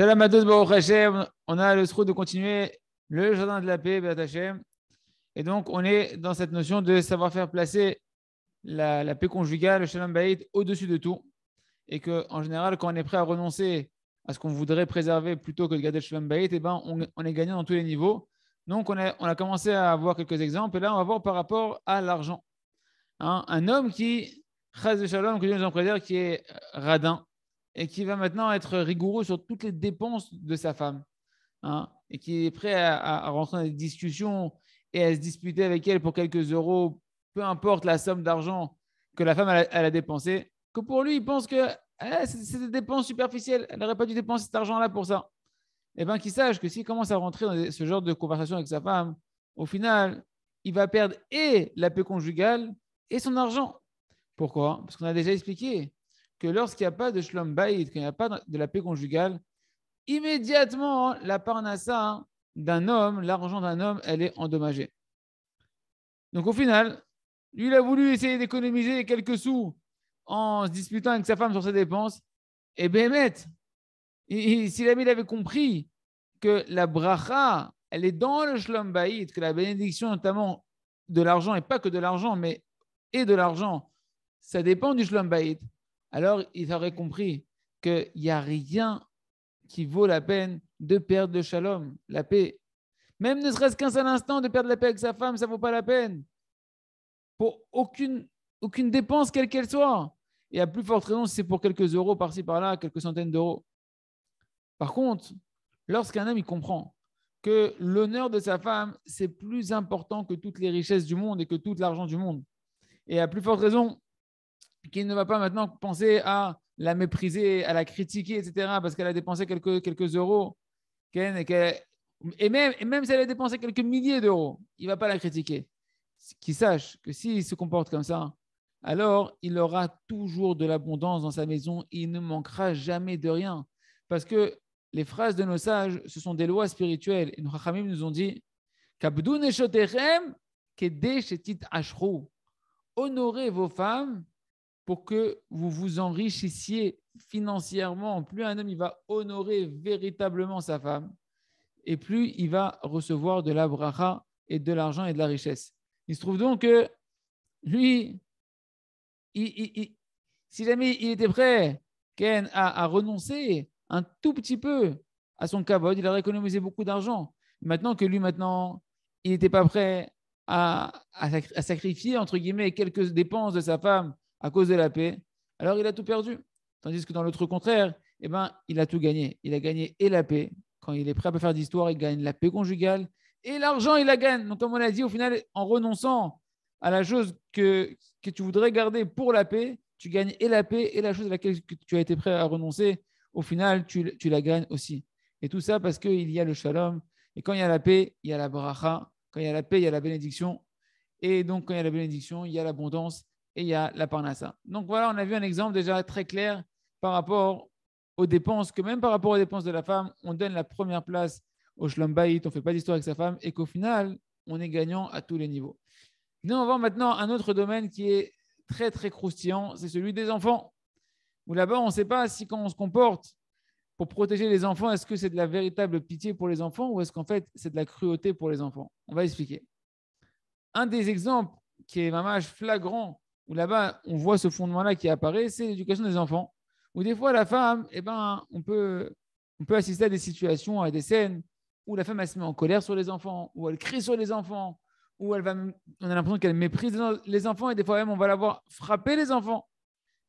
On a le souhait de continuer le jardin de la paix, Et donc, on est dans cette notion de savoir faire placer la, paix conjugale, le shalom au-dessus de tout. Et qu'en général, quand on est prêt à renoncer à ce qu'on voudrait préserver plutôt que de garder le shalom baït, eh ben, on, est gagnant dans tous les niveaux. Donc, on a, commencé à avoir quelques exemples. Et là, on va voir par rapport à l'argent. Hein, un homme qui, khaz de shalom, que Dieu nous en préserve, qui est radin, et qui va maintenant être rigoureux sur toutes les dépenses de sa femme, hein, et qui est prêt à, rentrer dans des discussions et à se disputer avec elle pour quelques euros, peu importe la somme d'argent que la femme elle, a dépensé, que pour lui, il pense que eh, c'est des dépenses superficielles, elle n'aurait pas dû dépenser cet argent-là pour ça. Eh bien, qu'il sache que s'il commence à rentrer dans ce genre de conversation avec sa femme, au final, il va perdre et la paix conjugale et son argent. Pourquoi Parce qu'on a déjà expliqué que lorsqu'il n'y a pas de shalom qu'il n'y a pas de la paix conjugale, immédiatement, la parnassa d'un homme, l'argent d'un homme, elle est endommagée. Donc au final, lui, il a voulu essayer d'économiser quelques sous en se disputant avec sa femme sur ses dépenses. Et Bémet, si l'ami avait compris que la bracha, elle est dans le shalom bayit, que la bénédiction notamment de l'argent, et pas que de l'argent, mais et de l'argent, ça dépend du shalom alors ils auraient compris qu'il n'y a rien qui vaut la peine de perdre le shalom, la paix. Même ne serait-ce qu'un seul instant de perdre la paix avec sa femme, ça ne vaut pas la peine. Pour aucune, aucune dépense, quelle qu'elle soit. Et à plus forte raison, c'est pour quelques euros par-ci, par-là, quelques centaines d'euros. Par contre, lorsqu'un homme, il comprend que l'honneur de sa femme, c'est plus important que toutes les richesses du monde et que tout l'argent du monde. Et à plus forte raison, qu'il ne va pas maintenant penser à la mépriser, à la critiquer, etc., parce qu'elle a dépensé quelques, quelques euros. Et, même, même si elle a dépensé quelques milliers d'euros, il ne va pas la critiquer. Qu'il sache que s'il se comporte comme ça, alors il aura toujours de l'abondance dans sa maison et il ne manquera jamais de rien. Parce que les phrases de nos sages, ce sont des lois spirituelles. Et nos Rachamim nous ont dit Kabdou Honorez vos femmes pour que vous vous enrichissiez financièrement. Plus un homme il va honorer véritablement sa femme, et plus il va recevoir de la bracha et de l'argent et de la richesse. Il se trouve donc que lui, si jamais il était prêt, Ken, à, renoncer un tout petit peu à son cabot, il aurait économisé beaucoup d'argent. Maintenant que lui, maintenant, il n'était pas prêt à, à sacrifier, entre guillemets, quelques dépenses de sa femme à cause de la paix, alors il a tout perdu. Tandis que dans l'autre contraire, eh ben, il a tout gagné. Il a gagné et la paix. Quand il est prêt à faire d'histoire, il gagne la paix conjugale et l'argent, il la gagne. Donc, comme on l'a dit, au final, en renonçant à la chose que, que tu voudrais garder pour la paix, tu gagnes et la paix et la chose à laquelle tu as été prêt à renoncer, au final, tu, tu la gagnes aussi. Et tout ça parce qu'il y a le shalom. Et quand il y a la paix, il y a la bracha. Quand il y a la paix, il y a la bénédiction. Et donc, quand il y a la bénédiction, il y a l'abondance et il y a la parnassa. Donc voilà, on a vu un exemple déjà très clair par rapport aux dépenses, que même par rapport aux dépenses de la femme, on donne la première place au shlambait, on ne fait pas d'histoire avec sa femme, et qu'au final, on est gagnant à tous les niveaux. Nous, on va maintenant un autre domaine qui est très, très croustillant, c'est celui des enfants. Où là-bas, on ne sait pas si quand on se comporte pour protéger les enfants, est-ce que c'est de la véritable pitié pour les enfants ou est-ce qu'en fait, c'est de la cruauté pour les enfants On va expliquer. Un des exemples qui est vraiment flagrant où là-bas, on voit ce fondement-là qui apparaît, c'est l'éducation des enfants. Ou des fois, la femme, eh ben, on, peut, on peut assister à des situations, à des scènes où la femme se met en colère sur les enfants, où elle crie sur les enfants, où elle va, on a l'impression qu'elle méprise les enfants, et des fois même, on va la voir frapper les enfants.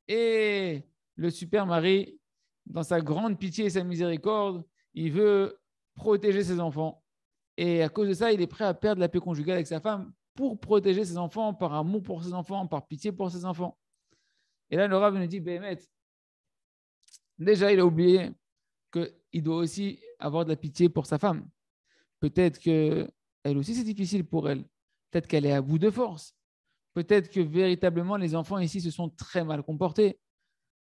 Et le super mari, dans sa grande pitié et sa miséricorde, il veut protéger ses enfants. Et à cause de ça, il est prêt à perdre la paix conjugale avec sa femme pour protéger ses enfants, par amour pour ses enfants, par pitié pour ses enfants. Et là, le Rav nous dit, Béhémet, déjà, il a oublié qu'il doit aussi avoir de la pitié pour sa femme. Peut-être que elle aussi, c'est difficile pour elle. Peut-être qu'elle est à bout de force. Peut-être que véritablement, les enfants ici se sont très mal comportés.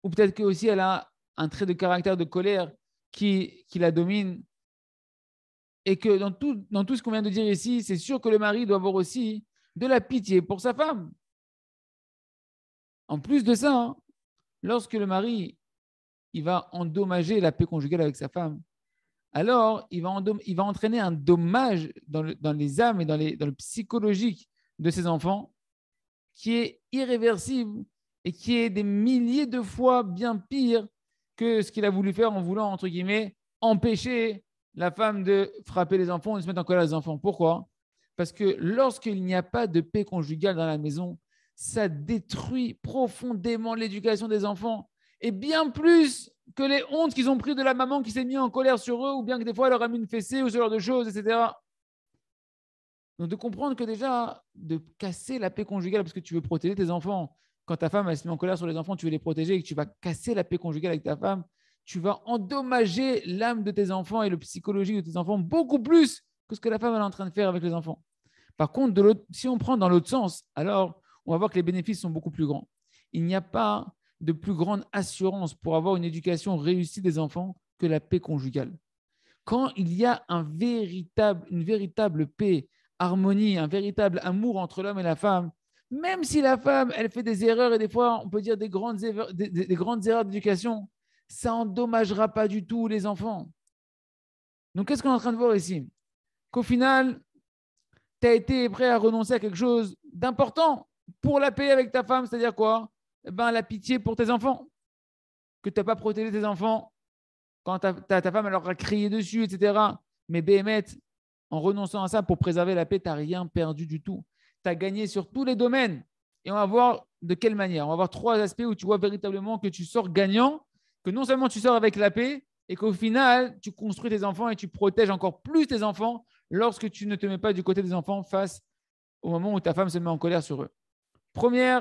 Ou peut-être que aussi, elle a un trait de caractère de colère qui, qui la domine et que dans tout, ce qu'on vient de dire ici, c'est sûr que le mari doit avoir aussi de la pitié pour sa femme. En plus de ça, lorsque le mari il va endommager la paix conjugale avec sa femme, alors il va, il va entraîner un dommage dans, les âmes et dans, les, dans le psychologique de ses enfants qui est irréversible et qui est des milliers de fois bien pire que ce qu'il a voulu faire en voulant, entre guillemets, empêcher la femme de frapper les enfants, de se mettre en colère les enfants. Pourquoi Parce que lorsqu'il n'y a pas de paix conjugale dans la maison, ça détruit profondément l'éducation des enfants. Et bien plus que les hontes qu'ils ont prises de la maman qui s'est mise en colère sur eux, ou bien que des fois elle leur a mis une fessée, ou ce genre de choses, etc. Donc de comprendre que déjà, de casser la paix conjugale parce que tu veux protéger tes enfants. Quand ta femme elle se met en colère sur les enfants, tu veux les protéger et que tu vas casser la paix conjugale avec ta femme, tu vas endommager l'âme de tes enfants et le psychologie de tes enfants beaucoup plus que ce que la femme est en train de faire avec les enfants. Par contre, si on prend dans l'autre sens, alors on va voir que les bénéfices sont beaucoup plus grands. Il n'y a pas de plus grande assurance pour avoir une éducation réussie des enfants que la paix conjugale. Quand il y a une véritable paix, harmonie, un véritable amour entre l'homme et la femme, même si la femme, elle fait des erreurs et des fois, on peut dire des grandes erreurs d'éducation, ça endommagera pas du tout les enfants. Donc, qu'est-ce qu'on est en train de voir ici Qu'au final, tu as été prêt à renoncer à quelque chose d'important pour la paix avec ta femme, c'est-à-dire quoi eh ben, La pitié pour tes enfants. Que tu n'as pas protégé tes enfants quand ta, femme elle leur a crié dessus, etc. Mais Béhémeth, en renonçant à ça pour préserver la paix, tu n'as rien perdu du tout. Tu as gagné sur tous les domaines. Et on va voir de quelle manière. On va voir trois aspects où tu vois véritablement que tu sors gagnant que non seulement tu sors avec la paix, et qu'au final, tu construis tes enfants et tu protèges encore plus tes enfants lorsque tu ne te mets pas du côté des enfants face au moment où ta femme se met en colère sur eux. Premier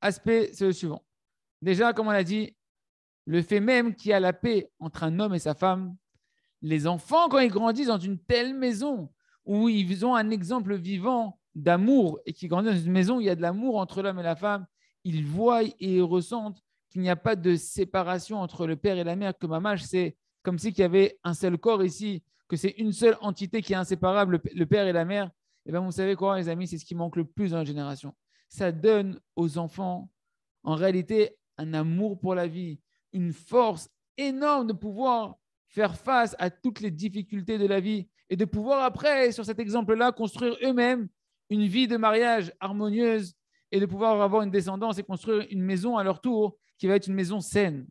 aspect, c'est le suivant. Déjà, comme on l'a dit, le fait même qu'il y a la paix entre un homme et sa femme, les enfants, quand ils grandissent dans une telle maison où ils ont un exemple vivant d'amour et qui grandissent dans une maison où il y a de l'amour entre l'homme et la femme, ils voient et ils ressentent qu'il n'y a pas de séparation entre le père et la mère, que maman, c'est comme si qu'il y avait un seul corps ici, que c'est une seule entité qui est inséparable, le père et la mère, et eh bien vous savez quoi, les amis, c'est ce qui manque le plus dans la génération. Ça donne aux enfants, en réalité, un amour pour la vie, une force énorme de pouvoir faire face à toutes les difficultés de la vie et de pouvoir après, sur cet exemple-là, construire eux-mêmes une vie de mariage harmonieuse et de pouvoir avoir une descendance et construire une maison à leur tour qui va être une maison saine.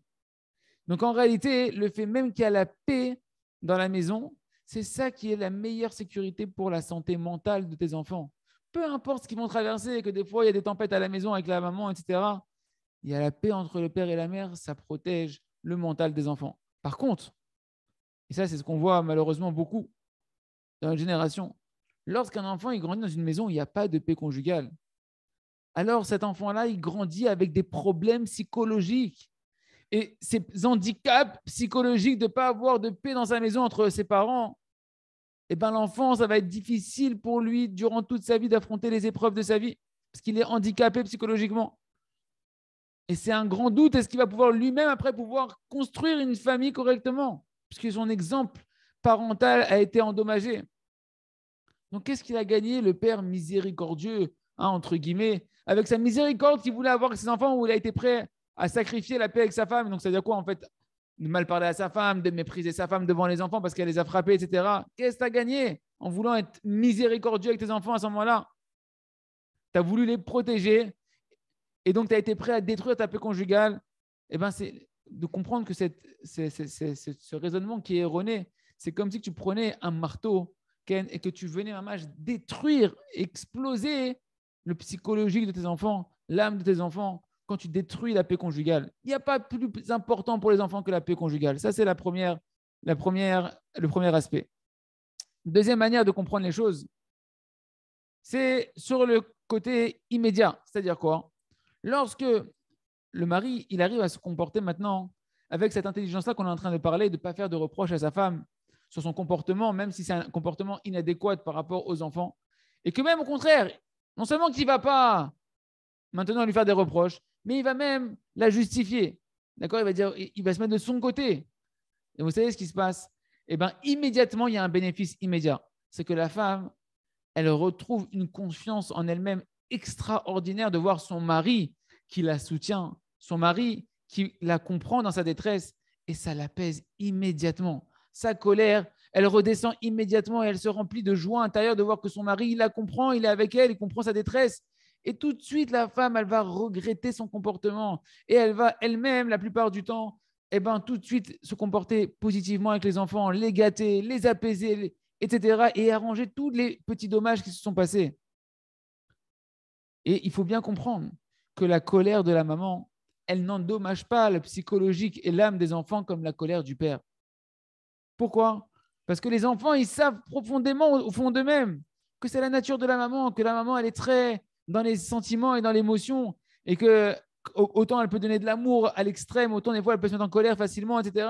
Donc en réalité, le fait même qu'il y a la paix dans la maison, c'est ça qui est la meilleure sécurité pour la santé mentale de tes enfants. Peu importe ce qu'ils vont traverser, que des fois il y a des tempêtes à la maison avec la maman, etc. Il y a la paix entre le père et la mère, ça protège le mental des enfants. Par contre, et ça c'est ce qu'on voit malheureusement beaucoup dans la génération, lorsqu'un enfant il grandit dans une maison il n'y a pas de paix conjugale, alors cet enfant-là, il grandit avec des problèmes psychologiques. Et ces handicaps psychologiques de ne pas avoir de paix dans sa maison entre ses parents, eh ben, l'enfant, ça va être difficile pour lui durant toute sa vie d'affronter les épreuves de sa vie, parce qu'il est handicapé psychologiquement. Et c'est un grand doute, est-ce qu'il va pouvoir lui-même après pouvoir construire une famille correctement, puisque son exemple parental a été endommagé. Donc qu'est-ce qu'il a gagné, le Père miséricordieux Hein, entre guillemets, avec sa miséricorde qu'il voulait avoir avec ses enfants, où il a été prêt à sacrifier la paix avec sa femme. Donc, ça veut dire quoi en fait De mal parler à sa femme, de mépriser sa femme devant les enfants parce qu'elle les a frappés, etc. Qu'est-ce que tu as gagné en voulant être miséricordieux avec tes enfants à ce moment-là Tu as voulu les protéger et donc tu as été prêt à détruire ta paix conjugale. Eh bien, c'est de comprendre que ce raisonnement qui est erroné, c'est comme si tu prenais un marteau Ken, et que tu venais, à détruire, exploser le psychologique de tes enfants, l'âme de tes enfants, quand tu détruis la paix conjugale. Il n'y a pas plus important pour les enfants que la paix conjugale. Ça, c'est la première, la première, le premier aspect. Deuxième manière de comprendre les choses, c'est sur le côté immédiat. C'est-à-dire quoi Lorsque le mari, il arrive à se comporter maintenant avec cette intelligence-là qu'on est en train de parler, de ne pas faire de reproches à sa femme sur son comportement, même si c'est un comportement inadéquat par rapport aux enfants, et que même au contraire, non seulement qu'il ne va pas maintenant lui faire des reproches, mais il va même la justifier. D'accord Il va dire, il va se mettre de son côté. Et vous savez ce qui se passe Eh bien, immédiatement, il y a un bénéfice immédiat. C'est que la femme, elle retrouve une confiance en elle-même extraordinaire de voir son mari qui la soutient, son mari qui la comprend dans sa détresse, et ça l'apaise immédiatement. Sa colère, elle redescend immédiatement et elle se remplit de joie intérieure de voir que son mari, il la comprend, il est avec elle, il comprend sa détresse. Et tout de suite, la femme, elle va regretter son comportement et elle va elle-même, la plupart du temps, eh ben, tout de suite se comporter positivement avec les enfants, les gâter, les apaiser, etc. et arranger tous les petits dommages qui se sont passés. Et il faut bien comprendre que la colère de la maman, elle n'endommage pas la psychologique et l'âme des enfants comme la colère du père. Pourquoi parce que les enfants, ils savent profondément au fond d'eux-mêmes que c'est la nature de la maman, que la maman, elle est très dans les sentiments et dans l'émotion, et que autant elle peut donner de l'amour à l'extrême, autant des fois elle peut se mettre en colère facilement, etc.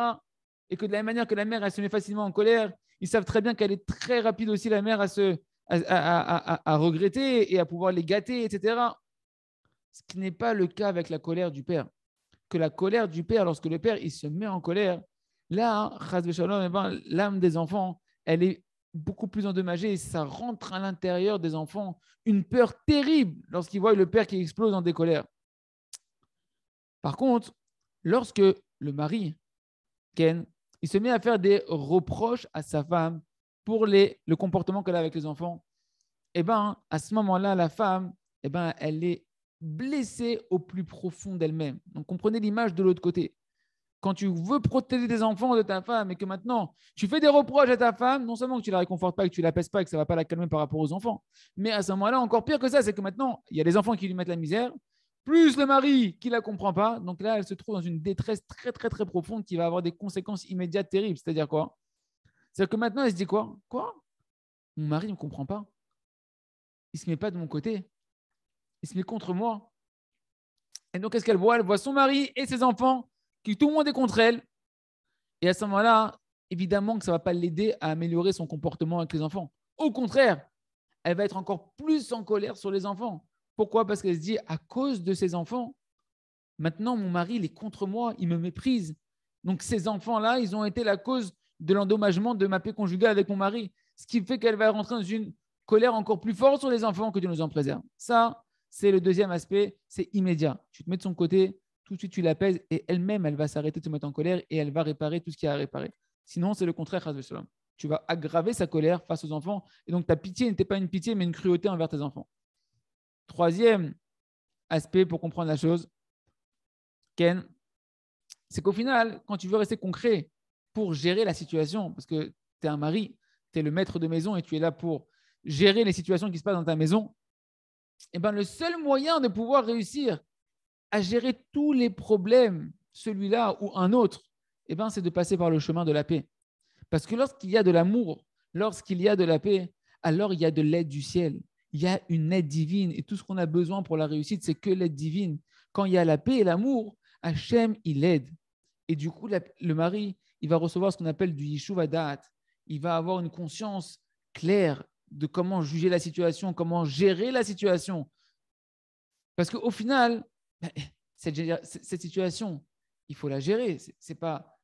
Et que de la même manière que la mère, elle se met facilement en colère, ils savent très bien qu'elle est très rapide aussi, la mère, à, se, à, à, à, à regretter et à pouvoir les gâter, etc. Ce qui n'est pas le cas avec la colère du père. Que la colère du père, lorsque le père, il se met en colère, Là, hein, eh ben, l'âme des enfants, elle est beaucoup plus endommagée et ça rentre à l'intérieur des enfants. Une peur terrible lorsqu'ils voient le père qui explose en décolère. Par contre, lorsque le mari, Ken, il se met à faire des reproches à sa femme pour le comportement qu'elle a avec les enfants, eh ben, à ce moment-là, la femme, eh ben, elle est blessée au plus profond d'elle-même. Donc, comprenez l'image de l'autre côté quand tu veux protéger des enfants de ta femme et que maintenant tu fais des reproches à ta femme, non seulement que tu la réconfortes pas, que tu la pèses pas, que ça ne va pas la calmer par rapport aux enfants, mais à ce moment-là, encore pire que ça, c'est que maintenant il y a des enfants qui lui mettent la misère, plus le mari qui ne la comprend pas. Donc là, elle se trouve dans une détresse très très très profonde qui va avoir des conséquences immédiates terribles. C'est-à-dire quoi C'est-à-dire que maintenant elle se dit quoi Quoi Mon mari ne me comprend pas. Il se met pas de mon côté. Il se met contre moi. Et donc, qu'est-ce qu'elle voit Elle voit son mari et ses enfants que tout le monde est contre elle. Et à ce moment-là, évidemment que ça ne va pas l'aider à améliorer son comportement avec les enfants. Au contraire, elle va être encore plus en colère sur les enfants. Pourquoi Parce qu'elle se dit, à cause de ces enfants, maintenant mon mari, il est contre moi, il me méprise. Donc ces enfants-là, ils ont été la cause de l'endommagement de ma paix conjugale avec mon mari. Ce qui fait qu'elle va rentrer dans une colère encore plus forte sur les enfants que Dieu nous en préserve. Ça, c'est le deuxième aspect, c'est immédiat. Tu te mets de son côté, tout de suite tu l'apaises et elle-même, elle va s'arrêter de se mettre en colère et elle va réparer tout ce qu'il y a à réparer. Sinon, c'est le contraire, Tu vas aggraver sa colère face aux enfants. Et donc, ta pitié n'était pas une pitié, mais une cruauté envers tes enfants. Troisième aspect pour comprendre la chose, Ken, c'est qu'au final, quand tu veux rester concret pour gérer la situation, parce que tu es un mari, tu es le maître de maison et tu es là pour gérer les situations qui se passent dans ta maison, et eh ben, le seul moyen de pouvoir réussir, à gérer tous les problèmes, celui-là ou un autre, et eh ben, c'est de passer par le chemin de la paix. Parce que lorsqu'il y a de l'amour, lorsqu'il y a de la paix, alors il y a de l'aide du ciel. Il y a une aide divine. Et tout ce qu'on a besoin pour la réussite, c'est que l'aide divine. Quand il y a la paix et l'amour, Hachem, il aide. Et du coup, le mari, il va recevoir ce qu'on appelle du Yishuv Adat. Il va avoir une conscience claire de comment juger la situation, comment gérer la situation. Parce qu'au final, bah, eh, cette, situation, il faut la gérer. C'est pas,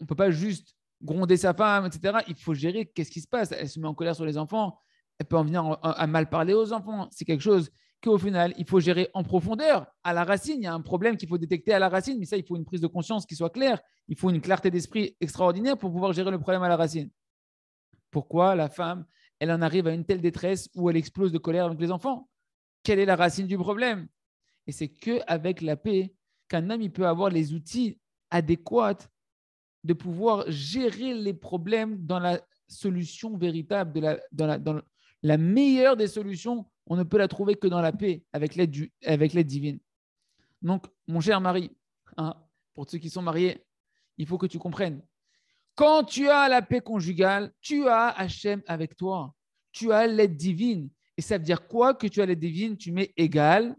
on peut pas juste gronder sa femme, etc. Il faut gérer qu'est-ce qui se passe. Elle se met en colère sur les enfants. Elle peut en venir à, à mal parler aux enfants. C'est quelque chose qu'au final, il faut gérer en profondeur, à la racine. Il y a un problème qu'il faut détecter à la racine, mais ça, il faut une prise de conscience qui soit claire. Il faut une clarté d'esprit extraordinaire pour pouvoir gérer le problème à la racine. Pourquoi la femme, elle en arrive à une telle détresse où elle explose de colère avec les enfants Quelle est la racine du problème et c'est qu'avec la paix qu'un homme il peut avoir les outils adéquats de pouvoir gérer les problèmes dans la solution véritable, de la, dans, la, meilleure des solutions. On ne peut la trouver que dans la paix, avec l'aide divine. Donc, mon cher mari, hein, pour ceux qui sont mariés, il faut que tu comprennes. Quand tu as la paix conjugale, tu as Hachem avec toi. Tu as l'aide divine. Et ça veut dire quoi que tu as l'aide divine Tu mets égal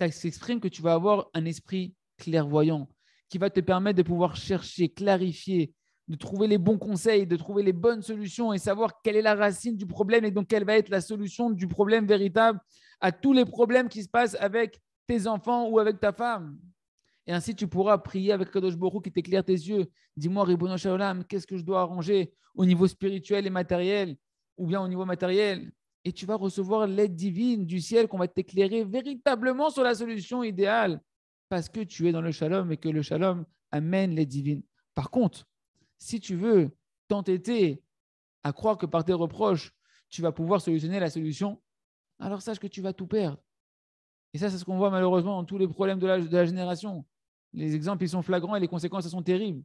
ça s'exprime que tu vas avoir un esprit clairvoyant qui va te permettre de pouvoir chercher, clarifier, de trouver les bons conseils, de trouver les bonnes solutions et savoir quelle est la racine du problème et donc quelle va être la solution du problème véritable à tous les problèmes qui se passent avec tes enfants ou avec ta femme. Et ainsi, tu pourras prier avec Kadosh Borou qui t'éclaire tes yeux. Dis-moi, Ribono Shaolam, qu'est-ce que je dois arranger au niveau spirituel et matériel ou bien au niveau matériel et tu vas recevoir l'aide divine du ciel qu'on va t'éclairer véritablement sur la solution idéale parce que tu es dans le shalom et que le shalom amène l'aide divine. Par contre, si tu veux t'entêter à croire que par tes reproches, tu vas pouvoir solutionner la solution, alors sache que tu vas tout perdre. Et ça, c'est ce qu'on voit malheureusement dans tous les problèmes de la, de la génération. Les exemples, ils sont flagrants et les conséquences, elles sont terribles.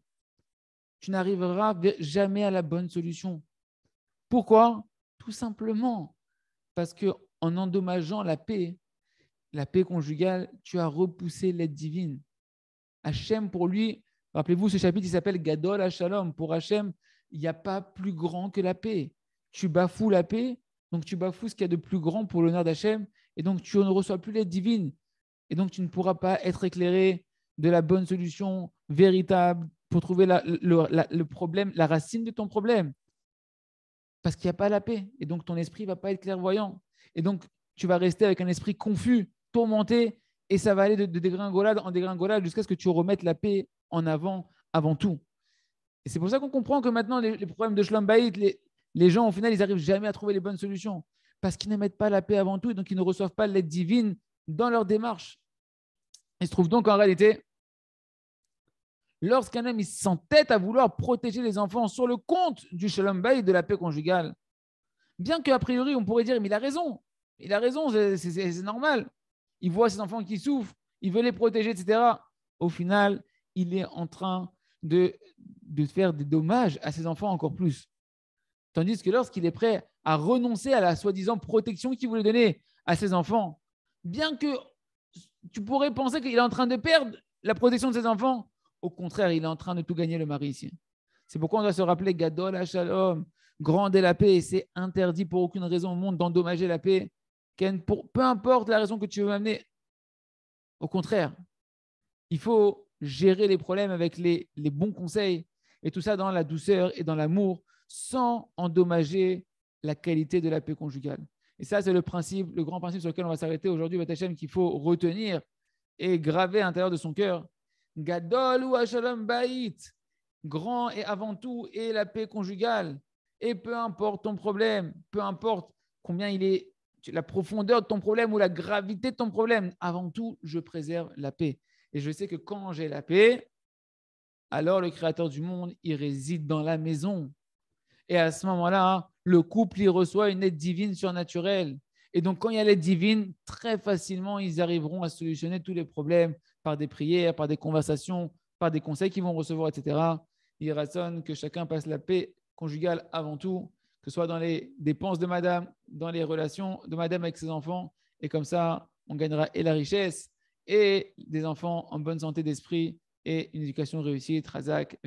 Tu n'arriveras jamais à la bonne solution. Pourquoi Tout simplement parce qu'en endommageant la paix, la paix conjugale, tu as repoussé l'aide divine. Hachem, pour lui, rappelez-vous, ce chapitre, il s'appelle Gadol HaShalom. Pour Hachem, il n'y a pas plus grand que la paix. Tu bafoues la paix, donc tu bafoues ce qu'il y a de plus grand pour l'honneur d'Hachem, et donc tu ne reçois plus l'aide divine. Et donc tu ne pourras pas être éclairé de la bonne solution véritable pour trouver le problème, la racine de ton problème parce qu'il n'y a pas la paix. Et donc, ton esprit ne va pas être clairvoyant. Et donc, tu vas rester avec un esprit confus, tourmenté, et ça va aller de, dégringolade en dégringolade jusqu'à ce que tu remettes la paix en avant, avant tout. Et c'est pour ça qu'on comprend que maintenant, les, problèmes de Shlombaït, les, les gens, au final, ils n'arrivent jamais à trouver les bonnes solutions parce qu'ils ne mettent pas la paix avant tout et donc ils ne reçoivent pas l'aide divine dans leur démarche. Ils se trouvent donc en réalité lorsqu'un homme s'entête à vouloir protéger les enfants sur le compte du shalom et de la paix conjugale. Bien qu'a priori, on pourrait dire, mais il a raison, il a raison, c'est normal. Il voit ses enfants qui souffrent, il veut les protéger, etc. Au final, il est en train de, de faire des dommages à ses enfants encore plus. Tandis que lorsqu'il est prêt à renoncer à la soi-disant protection qu'il voulait donner à ses enfants, bien que tu pourrais penser qu'il est en train de perdre la protection de ses enfants, au contraire, il est en train de tout gagner le mari ici. C'est pourquoi on doit se rappeler Gadol Shalom, grande la paix, et c'est interdit pour aucune raison au monde d'endommager la paix. peu importe la raison que tu veux m'amener. Au contraire, il faut gérer les problèmes avec les, bons conseils et tout ça dans la douceur et dans l'amour sans endommager la qualité de la paix conjugale. Et ça, c'est le principe, le grand principe sur lequel on va s'arrêter aujourd'hui, Batachem, qu'il faut retenir et graver à l'intérieur de son cœur. Gadol ou Bait, grand et avant tout est la paix conjugale. Et peu importe ton problème, peu importe combien il est, la profondeur de ton problème ou la gravité de ton problème, avant tout, je préserve la paix. Et je sais que quand j'ai la paix, alors le Créateur du monde, il réside dans la maison. Et à ce moment-là, le couple, il reçoit une aide divine surnaturelle. Et donc, quand il y a l'aide divine, très facilement, ils arriveront à solutionner tous les problèmes par des prières, par des conversations, par des conseils qu'ils vont recevoir, etc. Il raisonne que chacun passe la paix conjugale avant tout, que ce soit dans les dépenses de madame, dans les relations de madame avec ses enfants. Et comme ça, on gagnera et la richesse et des enfants en bonne santé d'esprit et une éducation réussie. Trazac,